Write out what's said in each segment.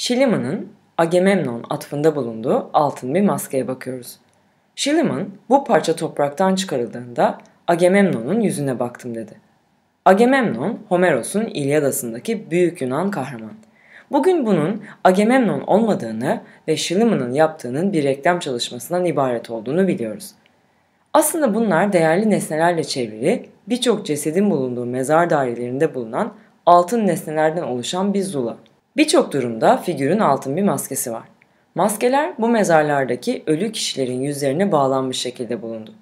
Şiliman'ın Agamemnon atfında bulunduğu altın bir maskeye bakıyoruz. Şiliman bu parça topraktan çıkarıldığında Agamemnon'un yüzüne baktım dedi. Agamemnon, Homeros'un İlyadası'ndaki büyük Yunan kahraman. Bugün bunun Agamemnon olmadığını ve Şiliman'ın yaptığının bir reklam çalışmasından ibaret olduğunu biliyoruz. Aslında bunlar değerli nesnelerle çevrili, birçok cesedin bulunduğu mezar dairelerinde bulunan altın nesnelerden oluşan bir zula. Birçok durumda figürün altın bir maskesi var. Maskeler bu mezarlardaki ölü kişilerin yüzlerine bağlanmış şekilde bulundu.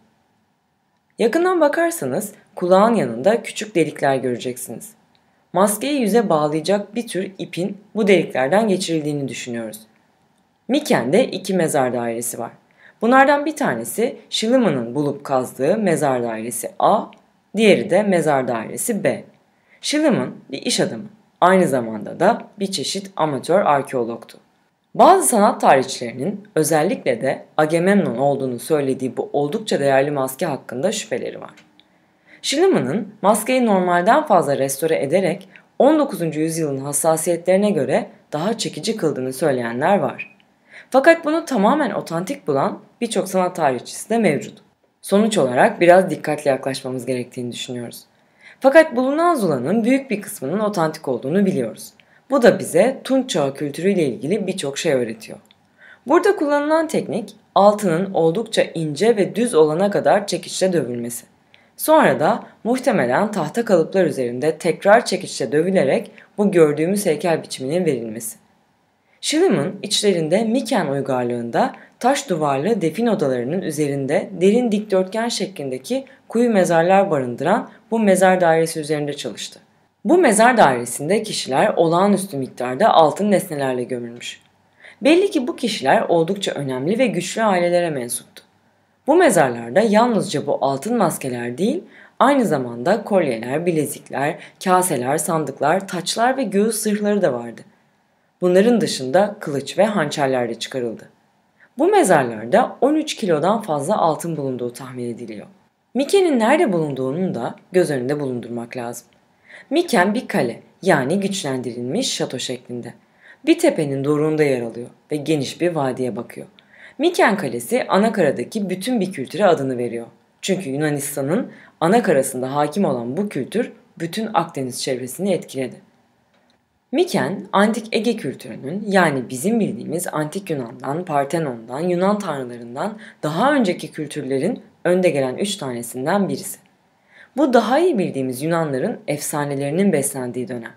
Yakından bakarsanız kulağın yanında küçük delikler göreceksiniz. Maskeyi yüze bağlayacak bir tür ipin bu deliklerden geçirildiğini düşünüyoruz. Miken'de iki mezar dairesi var. Bunlardan bir tanesi Schliemann'ın bulup kazdığı mezar dairesi A, diğeri de mezar dairesi B. Schillerman bir iş adamı. Aynı zamanda da bir çeşit amatör arkeologtu. Bazı sanat tarihçilerinin özellikle de Agamemnon olduğunu söylediği bu oldukça değerli maske hakkında şüpheleri var. Schliemann'ın maskeyi normalden fazla restore ederek 19. yüzyılın hassasiyetlerine göre daha çekici kıldığını söyleyenler var. Fakat bunu tamamen otantik bulan birçok sanat tarihçisi de mevcut. Sonuç olarak biraz dikkatli yaklaşmamız gerektiğini düşünüyoruz. Fakat bulunan Zula'nın büyük bir kısmının otantik olduğunu biliyoruz. Bu da bize Tunç Çağı kültürüyle ilgili birçok şey öğretiyor. Burada kullanılan teknik altının oldukça ince ve düz olana kadar çekiçle dövülmesi. Sonra da muhtemelen tahta kalıplar üzerinde tekrar çekiçle dövülerek bu gördüğümüz heykel biçiminin verilmesi. Şırım'ın içlerinde Miken uygarlığında taş duvarlı defin odalarının üzerinde derin dikdörtgen şeklindeki kuyu mezarlar barındıran bu mezar dairesi üzerinde çalıştı. Bu mezar dairesinde kişiler olağanüstü miktarda altın nesnelerle gömülmüş. Belli ki bu kişiler oldukça önemli ve güçlü ailelere mensuptu. Bu mezarlarda yalnızca bu altın maskeler değil, aynı zamanda kolyeler, bilezikler, kaseler, sandıklar, taçlar ve göğüs zırhları da vardı.'' Bunların dışında kılıç ve hançerler de çıkarıldı. Bu mezarlarda 13 kilodan fazla altın bulunduğu tahmin ediliyor. Miken'in nerede bulunduğunu da göz önünde bulundurmak lazım. Miken bir kale yani güçlendirilmiş şato şeklinde. Bir tepenin doruğunda yer alıyor ve geniş bir vadiye bakıyor. Miken Kalesi Anakara'daki bütün bir kültüre adını veriyor. Çünkü Yunanistan'ın Anakara'sında hakim olan bu kültür bütün Akdeniz çevresini etkiledi. Miken, antik Ege kültürünün yani bizim bildiğimiz antik Yunan'dan, Partenon'dan, Yunan tanrılarından daha önceki kültürlerin önde gelen üç tanesinden birisi. Bu daha iyi bildiğimiz Yunanların efsanelerinin beslendiği dönem.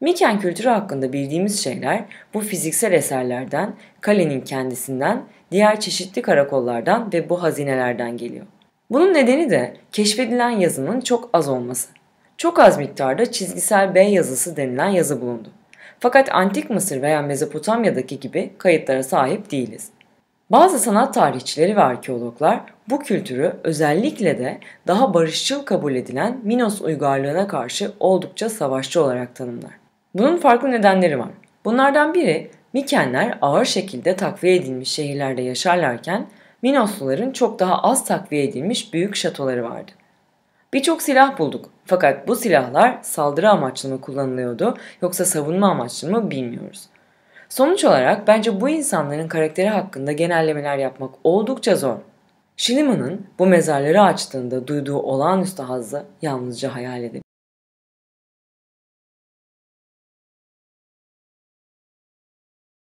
Miken kültürü hakkında bildiğimiz şeyler bu fiziksel eserlerden, kalenin kendisinden, diğer çeşitli karakollardan ve bu hazinelerden geliyor. Bunun nedeni de keşfedilen yazının çok az olması. Çok az miktarda çizgisel B yazısı denilen yazı bulundu. Fakat Antik Mısır veya Mezopotamya'daki gibi kayıtlara sahip değiliz. Bazı sanat tarihçileri ve arkeologlar bu kültürü özellikle de daha barışçıl kabul edilen Minos uygarlığına karşı oldukça savaşçı olarak tanımlar. Bunun farklı nedenleri var. Bunlardan biri Mikenler ağır şekilde takviye edilmiş şehirlerde yaşarlarken Minosluların çok daha az takviye edilmiş büyük şatoları vardı. Birçok silah bulduk. Fakat bu silahlar saldırı amaçlı mı kullanılıyordu yoksa savunma amaçlı mı bilmiyoruz. Sonuç olarak bence bu insanların karakteri hakkında genellemeler yapmak oldukça zor. Schliemann'ın bu mezarları açtığında duyduğu olağanüstü hazzı yalnızca hayal edebiliriz.